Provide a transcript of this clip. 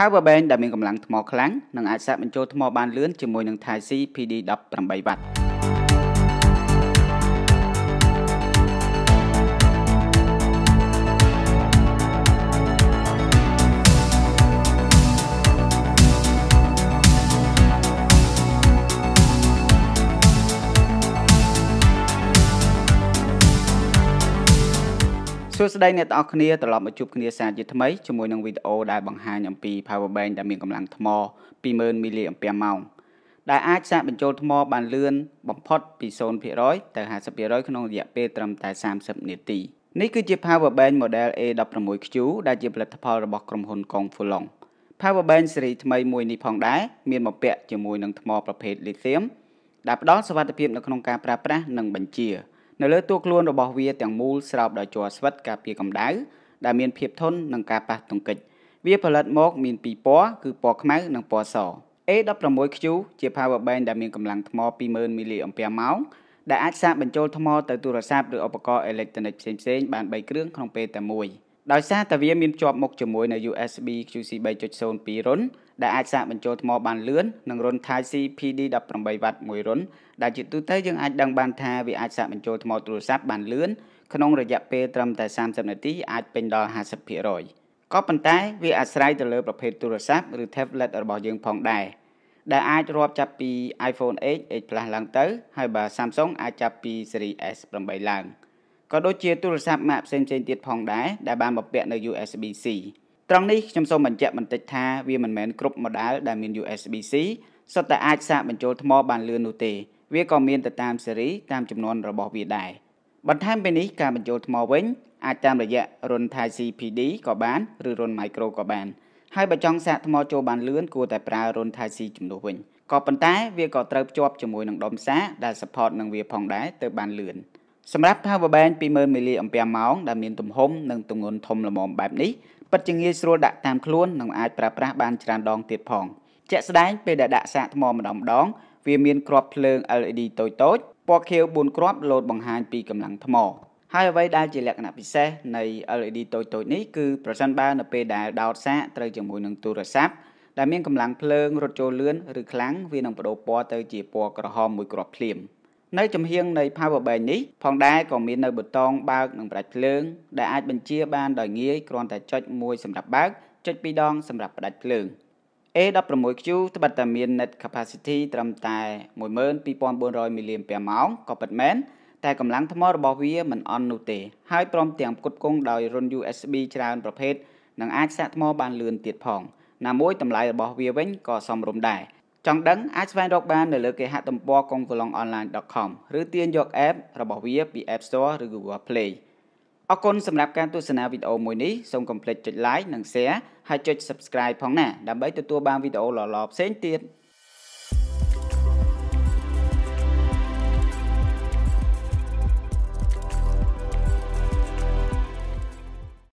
Power Bank ដែលមានកម្លាំងថ្មខ្លាំងនិងអាចសាកបញ្ចូលថ្មបានលឿនជាមួយនឹង Type C PD 18W សួស្តីអ្នកទាំងអស់គ្នាត្រឡប់មកជួបគ្នាសារជាថ្មីជាមួយនឹងវីដេអូដែលបង្ហាញអំពី power bank ដែលមានកម្លាំងថ្ម20000មីលីអាំពែម៉ោងដែលអាចសាកបញ្ចូលថ្មបានលឿនបំផុតពី0%ទៅ50%ក្នុងរយៈពេលត្រឹមតែ30នាទីនេះគឺជា power bank model A16Q ដែលជាផលិតផលរបស់ក្រុមហ៊ុន Kong Fulong power bank ស៊េរីថ្មីមួយនេះផងដែរមានបំពាក់ជាមួយនឹងថ្មប្រភេទ lithium ដែលផ្ដល់សុវត្ថិភាពនៅក្នុងការប្រើប្រាស់និងបញ្ជានៅលើតួខ្លួនរបស់វាទាំងមូលស្រោបដោយជ័រស្វិតការពារកម្ដៅដែលមានភាពធន់នឹងការប៉ះទង្គិចវា ផលិតមក មានពីរពណ៌គឺពណ៌ខ្មៅនិងពណ៌ស A16Q ជា power bank ដែលមានកម្លាំងថ្ម20000មីលីអំពែម៉ោងដែលអាចសាកបញ្ចូលថ្មទៅទូរស័ព្ទឬឧបករណ៍អេເລັກត្រូនិកផ្សេងៗបាន3គ្រឿងក្នុងពេលតែមួយដោយសារតែវាមានជាប់មុខជាមួយនៅ USB QC 3.02រុនដែលអាចសាកបញ្ចូលថ្មបានលឿននិងរុនថៃ CPD 18វ៉ាត់មួយរុនដែលជាទូទៅយើងអាចដឹងបានថាវាអាចសាកបញ្ចូលថ្មទូរស័ព្ទបានលឿនក្នុងរយៈពេលត្រឹមតែ30នាទីអាចពេញដល់50%ក៏ប៉ុន្តែ វាអាស្រ័យទៅលើ ប្រភេទទូរស័ព្ទឬ tablet របស់យើងផងដែរដែលអាចរាប់ចាប់ពី iPhone 8 8 Plus ឡើងទៅ ហើយបើ Samsung អាចចាប់ពី series S 8ឡើងក៏ដូចជាទូរស័ព្ទម៉ាកផ្សេងៗទៀតផងដែរដែលបានបំពាក់នៅ USB C ត្រង់នេះខ្ញុំសូមបញ្ជាក់បន្តិចថាវាមិនមែនគ្រប់ model ដែលមាន USB-C សុទ្ធតែអាចសាកបញ្ចូលថ្ម បានលឿននោះទេ វាក៏មានទៅតាមស៊េរីតាមចំនួនរបស់វាដែរបន្ថែមពីនេះការបញ្ចូលថ្មវិញអាចតាមរយៈរុន Thai CPD ក៏បានឬរុន Micro ក៏បានហើយបើចង់សាកថ្មចូលបានលឿនគួរតែប្រើរុន Thai C ជំនួសវិញក៏ប៉ុន្តែវាក៏ត្រូវភ្ជាប់ជាមួយនឹងដុំសាកដែល support នឹងវា ផងដែរទៅបានលឿនសម្រាប់ power bank 20,000 mAh ដែលមានទំហំនិងទម្ងន់ធំល្មមបែបនេះពិតជាងាយស្រួលដាក់តាមខ្លួននិងអាចប្រើប្រាស់បានច្រើនដងទៀតផងជាក់ស្ដែងពេលដែលដាក់សាកថ្មម្ដងម្ដង វាមានគ្រាប់ភ្លើង LED តូចៗពណ៌ខៀវ4គ្រាប់លោតបង្ហាញពីកម្លាំងថ្ម ហើយអ្វីដែលជាលក្ខណៈពិសេសនៃ LED តូចៗនេះគឺប្រសិនបើនៅពេលដែលដោតសាកត្រូវជាមួយនឹងទូរស័ព្ទដែលមានកម្លាំងភ្លើងរត់ចូលលឿនឬខ្លាំងវានឹងបដូរពណ៌ទៅជាពណ៌ក្រហមមួយគ្រាប់ភ្លាម។នៅចំហៀងនៃ power bank នេះផងដែរក៏មាននៅប៊ូតុងបើកនិងផ្ដាច់ភ្លើង ដែលអាចបញ្ជាបានដោយងាយគ្រាន់តែចុចមួយសម្រាប់បើកចុចពីរដងសម្រាប់ផ្ដាច់ភ្លើង A16Q ត្បិតតែមាន net capacity ត្រឹមតែ12400 mAh ក៏ពិតមែនតែកម្លាំងថ្មរបស់វាមិនអន់នោះទេ ហើយព្រមទាំងផ្គត់ផ្គង់ដោយរុន USB ច្រើនប្រភេទនិងអាចសាកថ្ម បានលឿនទៀតផងណាមួយតម្លៃរបស់វាវិញក៏សមរម្យដែរ។ចង់ដឹងអាចស្វែងរកបាននៅលើគេហទំព័រ kongkolongonline.com ឬទាញយក app របស់វាពី App Store ឬ Google Play អរគុណសម្រាប់ការទស្សនាវីដេអូមួយនេះសូមកុំភ្លេចចុច like និង share ហើយចុច subscribe ផងណាដើម្បីទទួលបានវីដេអូល្អៗផ្សេងទៀត។